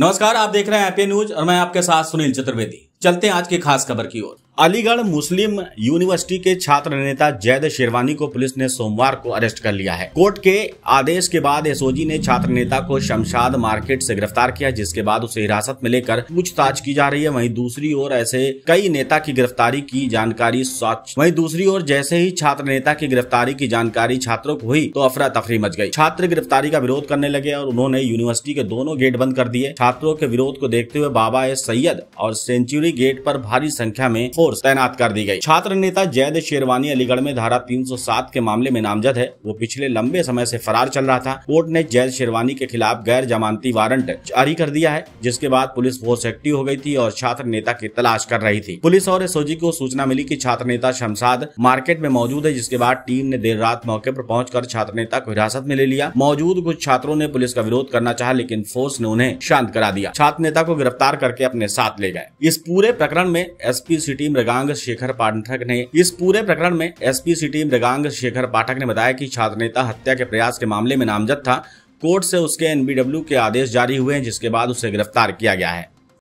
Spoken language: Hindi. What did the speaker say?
नमस्कार आप देख रहे हैं एपी न्यूज और मैं आपके साथ सुनील चतुर्वेदी चलते हैं आज की खास खबर की ओर अलीगढ़ मुस्लिम यूनिवर्सिटी के छात्र नेता जैद शेरवानी को पुलिस ने सोमवार को अरेस्ट कर लिया है कोर्ट के आदेश के बाद एसओजी ने छात्र नेता को शमशाद मार्केट से गिरफ्तार किया जिसके बाद उसे हिरासत में लेकर पूछताछ की जा रही है वहीं दूसरी ओर ऐसे कई नेता की गिरफ्तारी की जानकारी वही दूसरी ओर जैसे ही छात्र नेता की गिरफ्तारी की जानकारी छात्रों को हुई तो अफरा तफरी मच गयी छात्र गिरफ्तारी का विरोध करने लगे और उन्होंने यूनिवर्सिटी के दोनों गेट बंद कर दिए छात्रों के विरोध को देखते हुए बाबा ए सैयद और सेंचुरी गेट पर भारी संख्या में फोर्स तैनात कर दी गई छात्र नेता जैद शेरवानी अलीगढ़ में धारा 307 के मामले में नामजद है वो पिछले लंबे समय से फरार चल रहा था कोर्ट ने जैद शेरवानी के खिलाफ गैर जमानती वारंट जारी कर दिया है जिसके बाद पुलिस फोर्स एक्टिव हो गयी थी और छात्र नेता की तलाश कर रही थी पुलिस और एसओजी को सूचना मिली की छात्र नेता शमसाद मार्केट में मौजूद है जिसके बाद टीम ने देर रात मौके आरोप पहुँच छात्र नेता को हिरासत में ले लिया मौजूद कुछ छात्रों ने पुलिस का विरोध करना चाह लेकिन फोर्स ने उन्हें शांत करा दिया छात्र नेता को गिरफ्तार करके अपने साथ ले गए इस पूरे पूरे प्रकरण में एसपी सिटी मृगांग शेखर पाठक ने इस पूरे प्रकरण में एसपी सिटी मृगांग शेखर पाठक ने बताया कि छात्र नेता हत्या के प्रयास के मामले में नामजद था कोर्ट से उसके एनबीडब्ल्यू के आदेश जारी हुए हैं जिसके बाद उसे गिरफ्तार किया गया है